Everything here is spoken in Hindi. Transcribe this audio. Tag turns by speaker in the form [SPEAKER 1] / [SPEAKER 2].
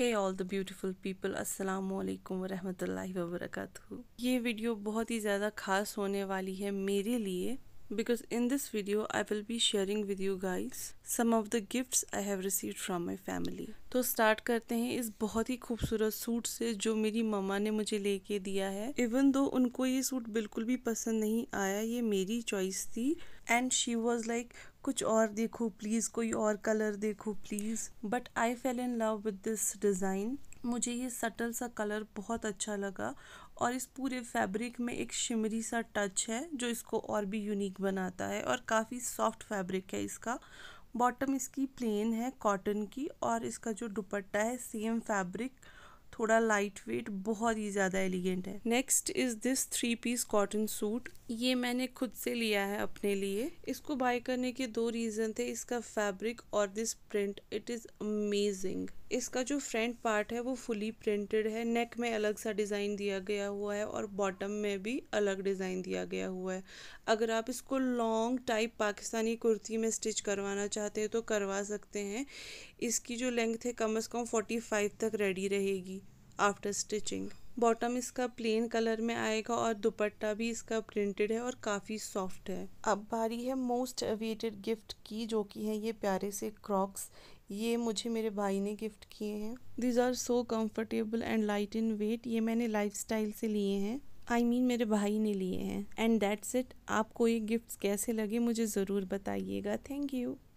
[SPEAKER 1] Hey all the beautiful people अस्सलाम वालेकुम रहमतुल्लाहि व बरकातहू ये वीडियो बहुत ही ज़्यादा ख़ास होने वाली है मेरे लिए because in this video I will be sharing with you guys some of the gifts I have received from my family. तो start करते हैं इस बहुत ही खूबसूरत सूट से जो मेरी ममा ने मुझे लेके दिया है इवन दो उनको ये सूट बिल्कुल भी पसंद नहीं आया ये मेरी चॉइस थी एंड शी वॉज लाइक कुछ और देखो प्लीज़ कोई और कलर देखो please but I fell in love with this design मुझे ये सटल सा कलर बहुत अच्छा लगा और इस पूरे फैब्रिक में एक शिमरी सा टच है जो इसको और भी यूनिक बनाता है और काफ़ी सॉफ्ट फैब्रिक है इसका बॉटम इसकी प्लेन है कॉटन की और इसका जो दुपट्टा है सेम फैब्रिक थोड़ा लाइट वेट बहुत ही ज़्यादा एलिगेंट है next is this three piece cotton suit ये मैंने खुद से लिया है अपने लिए इसको बाय करने के दो रीज़न थे इसका फैब्रिक और this print it is amazing इसका जो फ्रंट पार्ट है वो फुली प्रिंटेड है नेक में अलग सा डिज़ाइन दिया गया हुआ है और बॉटम में भी अलग डिज़ाइन दिया गया हुआ है अगर आप इसको लॉन्ग टाइप पाकिस्तानी कुर्ती में स्टिच करवाना चाहते हैं तो करवा सकते हैं इसकी जो लेंथ है कम से कम फोर्टी फाइव तक रेडी रहेगी आफ्टर स्टिचिंग बॉटम इसका प्लेन कलर में आएगा और दुपट्टा भी इसका प्रिंटेड है और काफ़ी सॉफ्ट है अब बारी है मोस्ट अवेटेड गिफ्ट की जो कि है ये प्यारे से क्रॉक्स ये मुझे मेरे भाई ने गिफ्ट किए हैं these are so comfortable and light in weight ये मैंने लाइफ से लिए हैं आई I मीन mean, मेरे भाई ने लिए हैं एंड दैट्स इट आपको ये गिफ्ट्स कैसे लगे मुझे ज़रूर बताइएगा थैंक यू